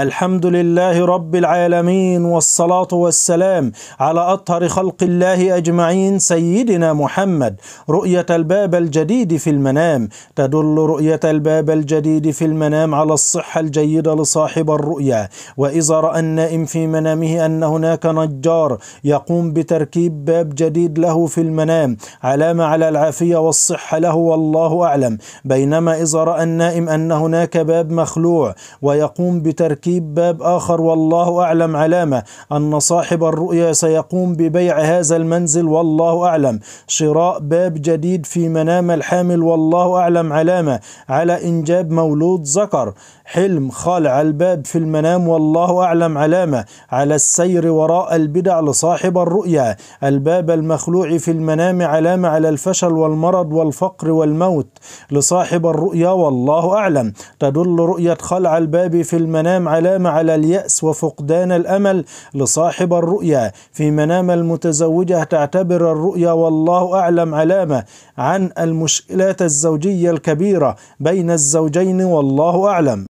الحمد لله رب العالمين والصلاة والسلام على أطهر خلق الله أجمعين سيدنا محمد رؤية الباب الجديد في المنام تدل رؤية الباب الجديد في المنام على الصحة الجيدة لصاحب الرؤية وإذا رأى النائم في منامه أن هناك نجار يقوم بتركيب باب جديد له في المنام علامة على العافية والصحة له والله أعلم بينما إذا رأى النائم أن هناك باب مخلوع ويقوم بتركيب في باب آخر والله أعلم علامة أن صاحب الرؤيا سيقوم ببيع هذا المنزل والله أعلم شراء باب جديد في منام الحامل والله أعلم علامة على إنجاب مولود ذكر حلم خلع الباب في المنام والله أعلم علامة على السير وراء البدع لصاحب الرؤيا الباب المخلوع في المنام علامة على الفشل والمرض والفقر والموت لصاحب الرؤيا والله أعلم تدل رؤية خلع الباب في المنام علامة على اليأس وفقدان الأمل لصاحب الرؤيا في منام المتزوجة تعتبر الرؤيا والله أعلم علامة عن المشكلات الزوجية الكبيرة بين الزوجين والله أعلم